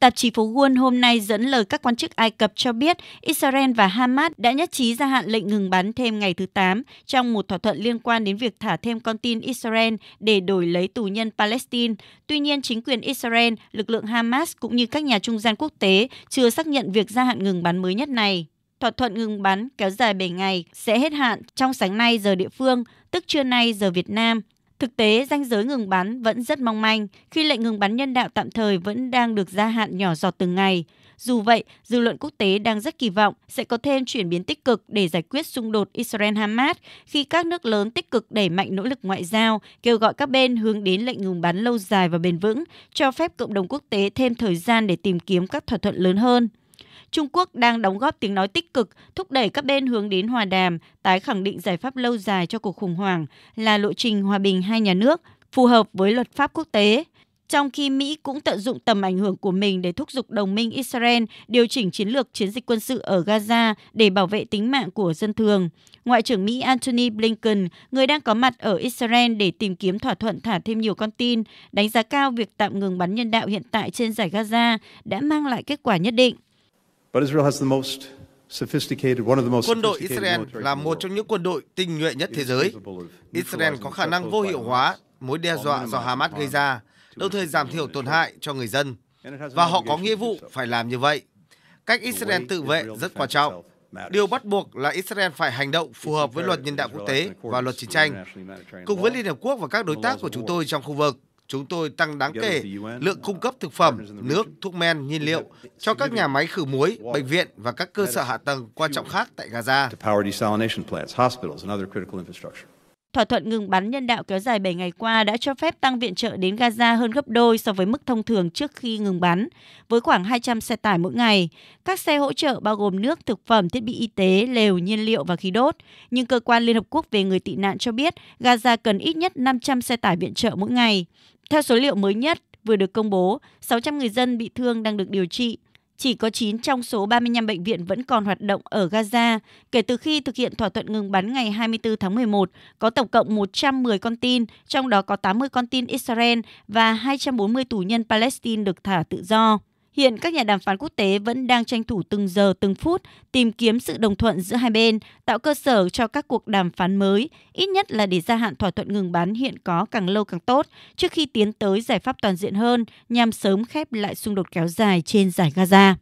Tạp chí Phố Wall hôm nay dẫn lời các quan chức Ai Cập cho biết Israel và Hamas đã nhất trí gia hạn lệnh ngừng bắn thêm ngày thứ 8 trong một thỏa thuận liên quan đến việc thả thêm con tin Israel để đổi lấy tù nhân Palestine. Tuy nhiên, chính quyền Israel, lực lượng Hamas cũng như các nhà trung gian quốc tế chưa xác nhận việc gia hạn ngừng bắn mới nhất này. Thỏa thuận ngừng bắn kéo dài 7 ngày sẽ hết hạn trong sáng nay giờ địa phương, tức trưa nay giờ Việt Nam, Thực tế, ranh giới ngừng bắn vẫn rất mong manh khi lệnh ngừng bắn nhân đạo tạm thời vẫn đang được gia hạn nhỏ giọt từng ngày. Dù vậy, dư luận quốc tế đang rất kỳ vọng sẽ có thêm chuyển biến tích cực để giải quyết xung đột Israel-Hamas khi các nước lớn tích cực đẩy mạnh nỗ lực ngoại giao, kêu gọi các bên hướng đến lệnh ngừng bắn lâu dài và bền vững, cho phép cộng đồng quốc tế thêm thời gian để tìm kiếm các thỏa thuận lớn hơn. Trung Quốc đang đóng góp tiếng nói tích cực, thúc đẩy các bên hướng đến hòa đàm, tái khẳng định giải pháp lâu dài cho cuộc khủng hoảng là lộ trình hòa bình hai nhà nước, phù hợp với luật pháp quốc tế. Trong khi Mỹ cũng tận dụng tầm ảnh hưởng của mình để thúc giục đồng minh Israel điều chỉnh chiến lược chiến dịch quân sự ở Gaza để bảo vệ tính mạng của dân thường. Ngoại trưởng Mỹ Antony Blinken, người đang có mặt ở Israel để tìm kiếm thỏa thuận thả thêm nhiều con tin, đánh giá cao việc tạm ngừng bắn nhân đạo hiện tại trên giải Gaza đã mang lại kết quả nhất định. Quân đội Israel là một trong những quân đội tinh nhuệ nhất thế giới. Israel có khả năng vô hiệu hóa mối đe dọa do Hamas gây ra, đồng thời giảm thiểu tổn hại cho người dân. Và họ có nghĩa vụ phải làm như vậy. Cách Israel tự vệ rất quan trọng. Điều bắt buộc là Israel phải hành động phù hợp với luật nhân đạo quốc tế và luật chiến tranh, cùng với Liên Hợp Quốc và các đối tác của chúng tôi trong khu vực chúng tôi tăng đáng kể lượng cung cấp thực phẩm, nước, thuốc men, nhiên liệu cho các nhà máy khử muối, bệnh viện và các cơ sở hạ tầng quan trọng khác tại Gaza. Thỏa thuận ngừng bắn nhân đạo kéo dài 7 ngày qua đã cho phép tăng viện trợ đến Gaza hơn gấp đôi so với mức thông thường trước khi ngừng bắn, với khoảng 200 xe tải mỗi ngày. Các xe hỗ trợ bao gồm nước, thực phẩm, thiết bị y tế, lều, nhiên liệu và khí đốt. Nhưng cơ quan Liên Hợp Quốc về người tị nạn cho biết Gaza cần ít nhất 500 xe tải viện trợ mỗi ngày. Theo số liệu mới nhất vừa được công bố, 600 người dân bị thương đang được điều trị. Chỉ có 9 trong số 35 bệnh viện vẫn còn hoạt động ở Gaza kể từ khi thực hiện thỏa thuận ngừng bắn ngày 24 tháng 11, có tổng cộng 110 con tin, trong đó có 80 con tin Israel và 240 tù nhân Palestine được thả tự do. Hiện các nhà đàm phán quốc tế vẫn đang tranh thủ từng giờ từng phút tìm kiếm sự đồng thuận giữa hai bên, tạo cơ sở cho các cuộc đàm phán mới, ít nhất là để gia hạn thỏa thuận ngừng bắn hiện có càng lâu càng tốt trước khi tiến tới giải pháp toàn diện hơn nhằm sớm khép lại xung đột kéo dài trên giải Gaza.